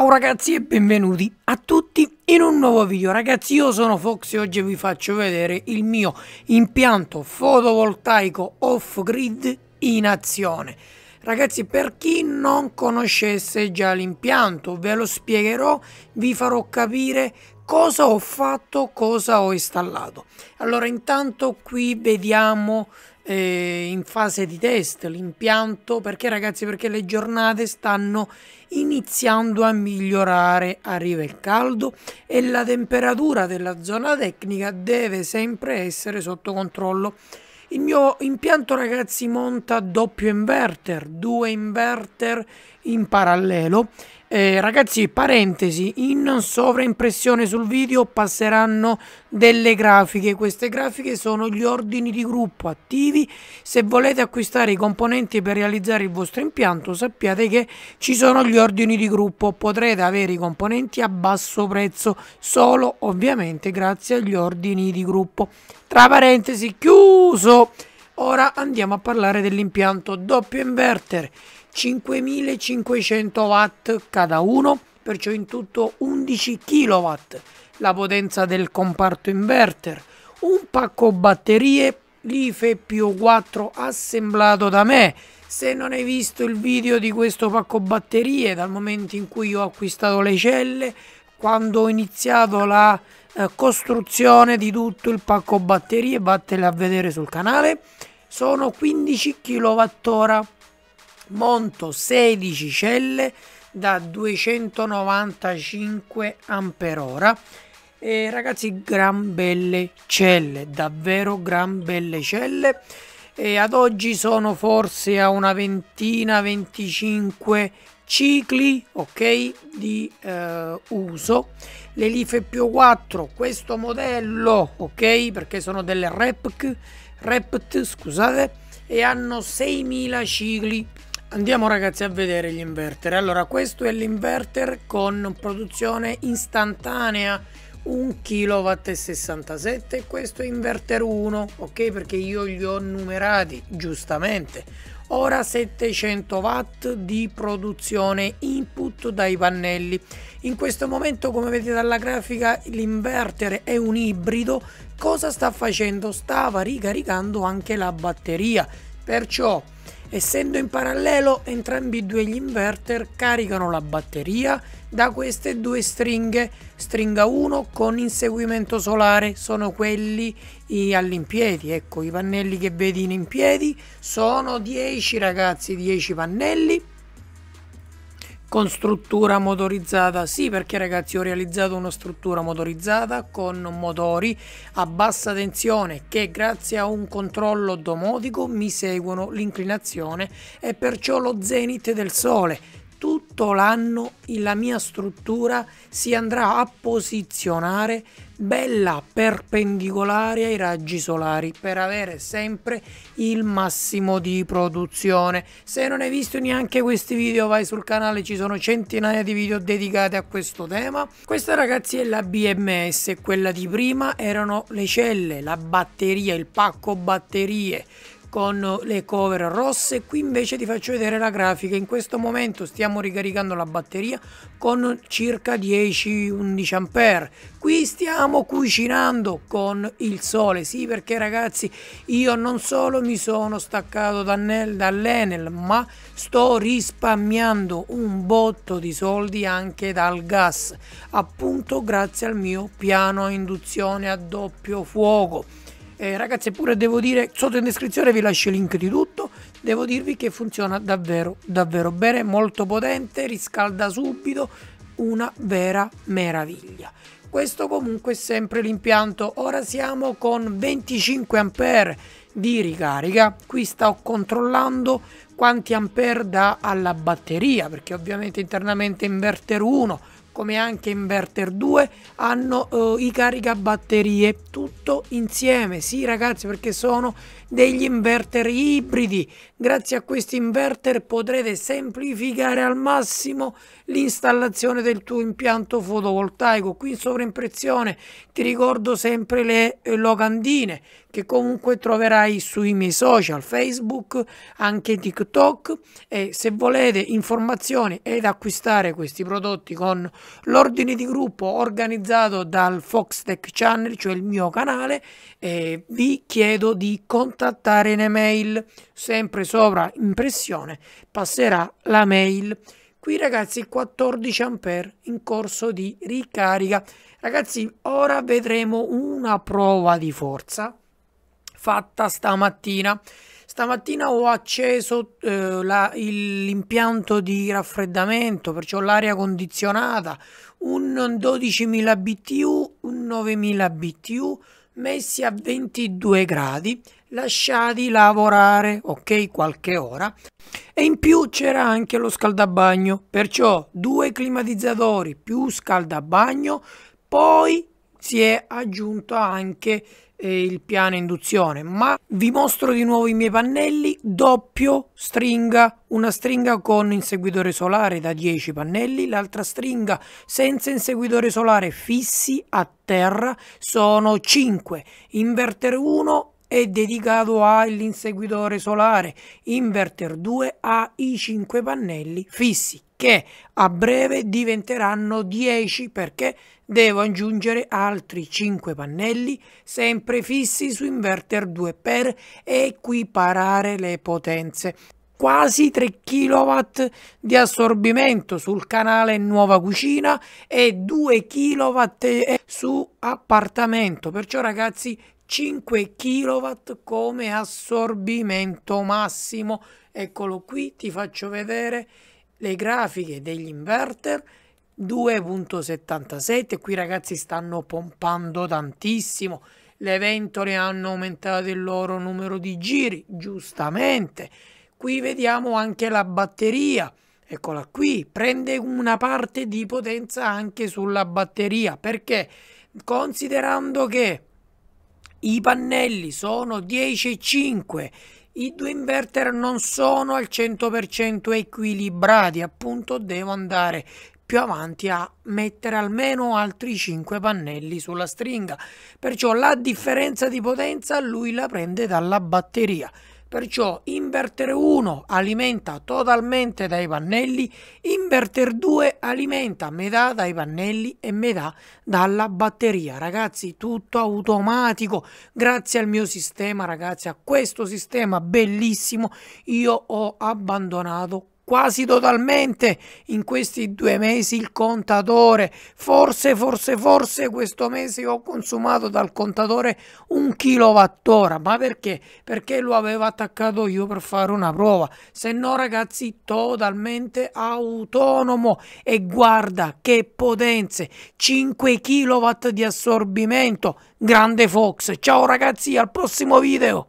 Ciao ragazzi e benvenuti a tutti in un nuovo video ragazzi io sono Fox e oggi vi faccio vedere il mio impianto fotovoltaico off grid in azione Ragazzi per chi non conoscesse già l'impianto ve lo spiegherò, vi farò capire cosa ho fatto, cosa ho installato. Allora intanto qui vediamo eh, in fase di test l'impianto perché ragazzi perché le giornate stanno iniziando a migliorare arriva il caldo e la temperatura della zona tecnica deve sempre essere sotto controllo il mio impianto ragazzi monta doppio inverter, due inverter in parallelo eh, ragazzi, parentesi, in sovraimpressione sul video passeranno delle grafiche. Queste grafiche sono gli ordini di gruppo attivi. Se volete acquistare i componenti per realizzare il vostro impianto, sappiate che ci sono gli ordini di gruppo. Potrete avere i componenti a basso prezzo, solo ovviamente grazie agli ordini di gruppo. Tra parentesi, chiuso! Ora andiamo a parlare dell'impianto doppio inverter 5500 watt cada uno, perciò in tutto 11 kW. La potenza del comparto inverter, un pacco batterie l'IFE più 4 assemblato da me. Se non hai visto il video di questo pacco batterie dal momento in cui ho acquistato le celle quando ho iniziato la eh, costruzione di tutto il pacco batterie vattene a vedere sul canale sono 15 kWh monto 16 celle da 295 Ah e ragazzi gran belle celle davvero gran belle celle e ad oggi sono forse a una ventina 25 cicli okay, di eh, uso le life più 4 questo modello ok perché sono delle rept, rept scusate e hanno 6000 cicli andiamo ragazzi a vedere gli inverter allora questo è l'inverter con produzione istantanea 1 kW 67 questo è inverter 1 ok perché io li ho numerati giustamente ora 700 watt di produzione input dai pannelli. In questo momento come vedete dalla grafica l'inverter è un ibrido, cosa sta facendo? Stava ricaricando anche la batteria, perciò Essendo in parallelo, entrambi e due gli inverter caricano la batteria da queste due stringhe. Stringa 1 con inseguimento solare sono quelli all'impiedi, ecco i pannelli che vedi in impiedi sono 10 ragazzi, 10 pannelli con struttura motorizzata? Sì, perché ragazzi ho realizzato una struttura motorizzata con motori a bassa tensione che grazie a un controllo domotico mi seguono l'inclinazione e perciò lo zenit del sole tutto l'anno la mia struttura si andrà a posizionare bella perpendicolare ai raggi solari per avere sempre il massimo di produzione se non hai visto neanche questi video vai sul canale ci sono centinaia di video dedicati a questo tema questa ragazzi è la BMS quella di prima erano le celle la batteria il pacco batterie con le cover rosse qui invece ti faccio vedere la grafica in questo momento stiamo ricaricando la batteria con circa 10-11 ampere qui stiamo cucinando con il sole sì perché ragazzi io non solo mi sono staccato dall'Enel ma sto risparmiando un botto di soldi anche dal gas appunto grazie al mio piano a induzione a doppio fuoco eh, ragazzi, pure devo dire, sotto in descrizione vi lascio il link di tutto. Devo dirvi che funziona davvero, davvero bene, molto potente, riscalda subito, una vera meraviglia. Questo comunque è sempre l'impianto. Ora siamo con 25 ampere di ricarica. Qui sto controllando quanti ampere dà alla batteria, perché ovviamente internamente inverter 1 come anche inverter 2 hanno eh, i caricabatterie tutto insieme sì ragazzi perché sono degli inverter ibridi grazie a questi inverter potrete semplificare al massimo l'installazione del tuo impianto fotovoltaico. Qui in sovraimpressione ti ricordo sempre le eh, locandine che comunque troverai sui miei social, Facebook, anche TikTok e se volete informazioni ed acquistare questi prodotti con l'ordine di gruppo organizzato dal Fox Tech Channel, cioè il mio canale, eh, vi chiedo di contattare in email, sempre sopra impressione passerà la mail qui ragazzi 14 ampere in corso di ricarica ragazzi ora vedremo una prova di forza fatta stamattina stamattina ho acceso eh, l'impianto di raffreddamento perciò l'aria condizionata un 12.000 BTU un 9.000 BTU messi a 22 gradi, lasciati lavorare, ok, qualche ora. E in più c'era anche lo scaldabagno, perciò due climatizzatori più scaldabagno, poi si è aggiunto anche eh, il piano induzione ma vi mostro di nuovo i miei pannelli doppio stringa una stringa con inseguitore solare da 10 pannelli l'altra stringa senza inseguitore solare fissi a terra sono 5 inverter 1 è dedicato all'inseguitore solare, inverter 2 ha i 5 pannelli fissi che a breve diventeranno 10 perché devo aggiungere altri 5 pannelli sempre fissi su inverter 2x equiparare le potenze quasi 3 kW di assorbimento sul canale Nuova Cucina e 2 kW su appartamento. Perciò ragazzi 5 kW come assorbimento massimo. Eccolo qui, ti faccio vedere le grafiche degli inverter 2.77 qui ragazzi stanno pompando tantissimo le ventole hanno aumentato il loro numero di giri giustamente qui vediamo anche la batteria eccola qui prende una parte di potenza anche sulla batteria perché considerando che i pannelli sono 10,5 i due inverter non sono al 100% equilibrati, appunto devo andare più avanti a mettere almeno altri 5 pannelli sulla stringa, perciò la differenza di potenza lui la prende dalla batteria. Perciò inverter 1 alimenta totalmente dai pannelli, inverter 2 alimenta metà dai pannelli e metà dalla batteria. Ragazzi, tutto automatico grazie al mio sistema, ragazzi, a questo sistema bellissimo io ho abbandonato quasi totalmente in questi due mesi il contatore. Forse, forse, forse questo mese ho consumato dal contatore un kilowattora. Ma perché? Perché lo avevo attaccato io per fare una prova. Se no ragazzi, totalmente autonomo. E guarda che potenze. 5 kW di assorbimento. Grande Fox. Ciao ragazzi, al prossimo video.